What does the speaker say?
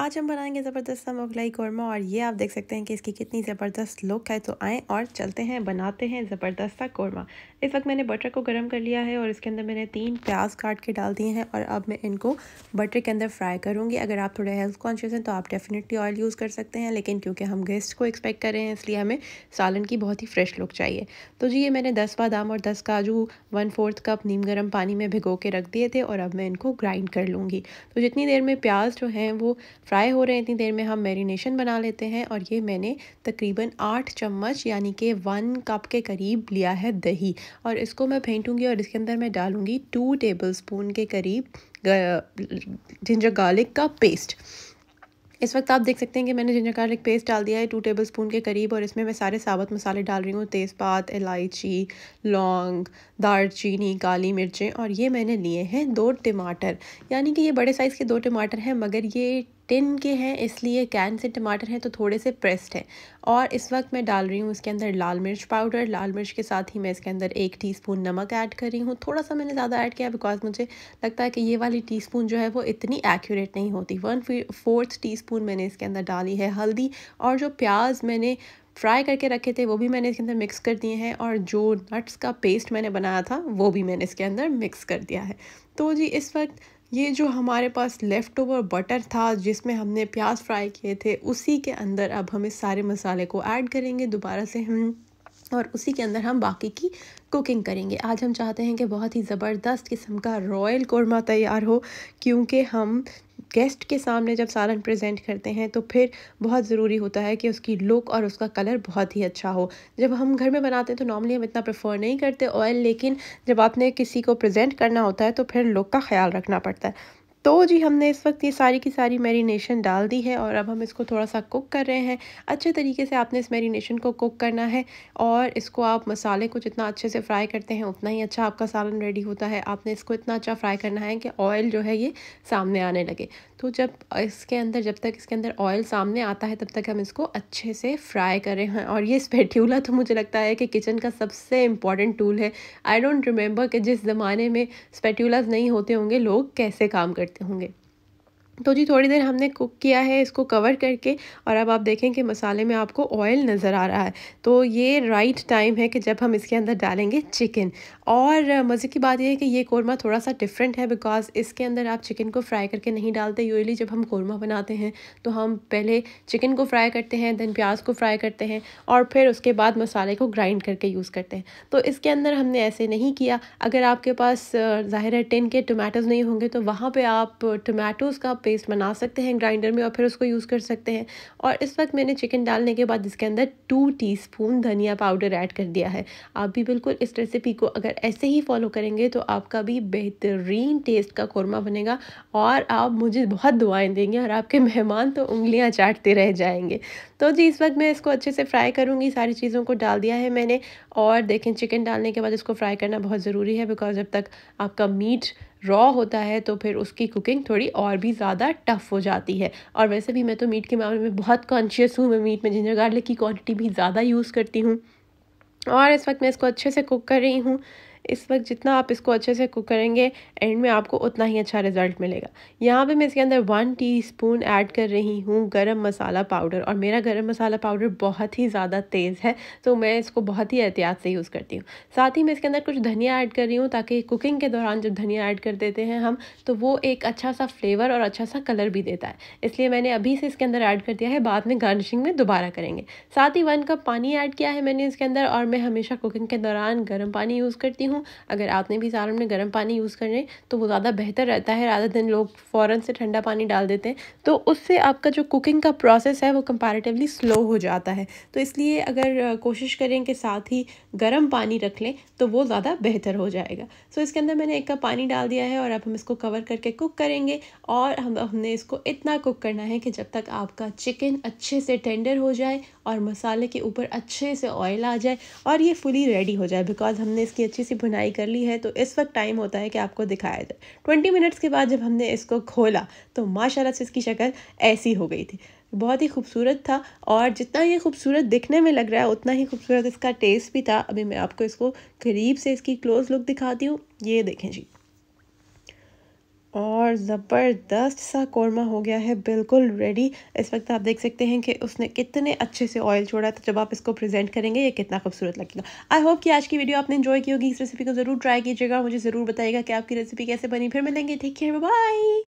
आज हम बनाएंगे ज़बरदस्त मुगलाई कौरमा और ये आप देख सकते हैं कि इसकी कितनी ज़बरदस्त लुक है तो आएँ और चलते हैं बनाते हैं ज़बरदस्त सा कौरमा इस वक्त मैंने बटर को गर्म कर लिया है और इसके अंदर मैंने तीन प्याज काट के डाल दिए हैं और अब मैं इनको बटर के अंदर फ्राई करूँगी अगर आप थोड़े हेल्थ कॉन्शियस हैं तो आप डेफिनेटली ऑयल यूज़ कर सकते हैं लेकिन क्योंकि हम गेस्ट को एक्सपेक्ट कर रहे हैं इसलिए हमें सालन की बहुत ही फ्रेश लुक चाहिए तो जी ये मैंने दस बादाम और दस काजू वन फोर्थ कप नीम गर्म पानी में भिगो के रख दिए थे और अब मैं इनको ग्राइंड कर लूँगी तो जितनी देर में प्याज जो हैं वो फ्राई हो रहे हैं इतनी देर में हम मैरिनेशन बना लेते हैं और ये मैंने तकरीबन आठ चम्मच यानी कि वन कप के करीब लिया है दही और इसको मैं फेंटूँगी और इसके अंदर मैं डालूँगी टू टेबल स्पून के करीब जिंजर गार्लिक का पेस्ट इस वक्त आप देख सकते हैं कि मैंने जिंजर गार्लिक पेस्ट डाल दिया है टू टेबल स्पून के करीब और इसमें मैं सारे साबुत मसाले डाल रही हूँ तेज़पात इलायची लौंग दालचीनी काली मिर्चें और ये मैंने लिए हैं दो टमाटर यानी कि ये बड़े साइज़ के दो टमाटर हैं मगर ये टिन के हैं इसलिए कैन से टमाटर हैं तो थोड़े से प्रेस्ड हैं और इस वक्त मैं डाल रही हूँ इसके अंदर लाल मिर्च पाउडर लाल मिर्च के साथ ही मैं इसके अंदर एक टीस्पून नमक ऐड कर रही हूँ थोड़ा सा मैंने ज़्यादा ऐड किया बिकॉज मुझे लगता है कि ये वाली टीस्पून जो है वो इतनी एक्यूरेट नहीं होती वन फोर्थ टी मैंने इसके अंदर डाली है हल्दी और जो प्याज मैंने फ्राई करके रखे थे वो भी मैंने इसके अंदर मिक्स कर दिए हैं और जो नट्स का पेस्ट मैंने बनाया था वो भी मैंने इसके अंदर मिक्स कर दिया है तो जी इस वक्त ये जो हमारे पास लेफ़्ट ओवर बटर था जिसमें हमने प्याज फ्राई किए थे उसी के अंदर अब हम इस सारे मसाले को ऐड करेंगे दोबारा से हम और उसी के अंदर हम बाकी की कुकिंग करेंगे आज हम चाहते हैं कि बहुत ही ज़बरदस्त किस्म का रॉयल कौरमा तैयार हो क्योंकि हम गेस्ट के सामने जब सालन प्रेजेंट करते हैं तो फिर बहुत ज़रूरी होता है कि उसकी लुक और उसका कलर बहुत ही अच्छा हो जब हम घर में बनाते हैं तो नॉर्मली हम इतना प्रेफर नहीं करते ऑयल लेकिन जब आपने किसी को प्रेजेंट करना होता है तो फिर लुक का ख्याल रखना पड़ता है तो जी हमने इस वक्त ये सारी की सारी मैरिनेशन डाल दी है और अब हम इसको थोड़ा सा कुक कर रहे हैं अच्छे तरीके से आपने इस मैरिनेशन को कुक करना है और इसको आप मसाले को जितना अच्छे से फ्राई करते हैं उतना ही अच्छा आपका सालन रेडी होता है आपने इसको इतना अच्छा फ्राई करना है कि ऑयल जो है ये सामने आने लगे तो जब इसके अंदर जब तक इसके अंदर ऑयल सामने आता है तब तक हम इसको अच्छे से फ्राई कर रहे हैं और ये स्पेट्यूला तो मुझे लगता है कि किचन का सबसे इम्पॉर्टेंट टूल है आई डोंट रिमेंबर कि जिस ज़माने में स्पेट्यूलाज नहीं होते होंगे लोग कैसे काम करते होंगे तो जी थोड़ी देर हमने कुक किया है इसको कवर करके और अब आप देखें कि मसाले में आपको ऑयल नज़र आ रहा है तो ये राइट टाइम है कि जब हम इसके अंदर डालेंगे चिकन और मज़े की बात यह है कि ये कौरमा थोड़ा सा डिफरेंट है बिकॉज़ इसके अंदर आप चिकन को फ्राई करके नहीं डालते यूजली जब हम कौरमा बनाते हैं तो हम पहले चिकन को फ्राई करते हैं दैन प्याज को फ्राई करते हैं और फिर उसके बाद मसाले को ग्राइंड करके यूज़ करते हैं तो इसके अंदर हमने ऐसे नहीं किया अगर आपके पास ज़ाहिर है टिन के टमाटोज़ नहीं होंगे तो वहाँ पर आप टमाटोज़ का पेस्ट बना सकते हैं ग्राइंडर में और फिर उसको यूज़ कर सकते हैं और इस वक्त मैंने चिकन डालने के बाद इसके अंदर टू टी धनिया पाउडर ऐड कर दिया है आप भी बिल्कुल इस रेसिपी को अगर ऐसे ही फॉलो करेंगे तो आपका भी बेहतरीन टेस्ट का कौरमा बनेगा और आप मुझे बहुत दुआएं देंगे और आपके मेहमान तो उंगलियाँ चाटते रह जाएंगे तो जी इस वक्त मैं इसको अच्छे से फ्राई करूँगी सारी चीज़ों को डाल दिया है मैंने और देखें चिकन डालने के बाद इसको फ्राई करना बहुत ज़रूरी है बिकॉज जब तक आपका मीट रॉ होता है तो फिर उसकी कुकिंग थोड़ी और भी ज़्यादा टफ़ हो जाती है और वैसे भी मैं तो मीट के मामले में बहुत कॉन्शियस हूँ मैं मीट में जिंजर गार्लिक की क्वान्टिटी भी ज़्यादा यूज़ करती हूँ और इस वक्त मैं इसको अच्छे से कुक कर रही हूँ इस वक्त जितना आप इसको अच्छे से कुक करेंगे एंड में आपको उतना ही अच्छा रिजल्ट मिलेगा यहाँ पे मैं इसके अंदर वन टीस्पून ऐड कर रही हूँ गरम मसाला पाउडर और मेरा गरम मसाला पाउडर बहुत ही ज़्यादा तेज़ है तो मैं इसको बहुत ही एहतियात से यूज़ करती हूँ साथ ही मैं इसके अंदर कुछ धनिया ऐड कर रही हूँ ताकि कुकिंग के दौरान जब धनिया ऐड कर देते हैं हम तो वो एक अच्छा सा फ्लेवर और अच्छा सा कलर भी देता है इसलिए मैंने अभी से इसके अंदर ऐड कर दिया है बाद में गार्निशिंग में दोबारा करेंगे साथ ही वन कप पानी ऐड किया है मैंने इसके अंदर और मैं हमेशा कुकिंग के दौरान गर्म पानी यूज़ करती हूँ करती हूँ अगर आपने भी सारम में गर्म पानी यूज़ करें तो वो ज़्यादा बेहतर रहता है राधा दिन लोग फ़ौर से ठंडा पानी डाल देते हैं तो उससे आपका जो कुकिंग का प्रोसेस है वो कंपेरेटिवली स्लो हो जाता है तो इसलिए अगर कोशिश करें कि साथ ही गर्म पानी रख लें तो वो ज़्यादा बेहतर हो जाएगा सो तो इसके अंदर मैंने एक कप पानी डाल दिया है और अब हम इसको कवर करके कुक करेंगे और हम हमने इसको इतना कुक करना है कि जब तक आपका चिकन अच्छे से टेंडर हो जाए और मसाले के ऊपर अच्छे से ऑयल आ जाए और ये फुली रेडी हो जाए बिकॉज हमने इसकी अच्छी सी भुनाई कर ली है तो इस वक्त टाइम होता है कि आपको दिखाया जाए ट्वेंटी मिनट्स के बाद जब हमने इसको खोला तो माशाल्लाह से इसकी शक्ल ऐसी हो गई थी बहुत ही खूबसूरत था और जितना ये खूबसूरत दिखने में लग रहा है उतना ही खूबसूरत इसका टेस्ट भी था अभी मैं आपको इसको करीब से इसकी क्लोज़ लुक दिखाती हूँ ये देखें जी और ज़बरदस्त सा कौरमा हो गया है बिल्कुल रेडी इस वक्त आप देख सकते हैं कि उसने कितने अच्छे से ऑयल छोड़ा तो जब आप इसको प्रेजेंट करेंगे ये कितना खूबसूरत लगेगा आई होप कि आज की वीडियो आपने इन्जॉय की होगी इस रेसिपी को ज़रूर ट्राई कीजिएगा मुझे ज़रूर बताइएगा कि आपकी रेसिपी कैसे बनी फिर मिलेंगे ठीक है बाय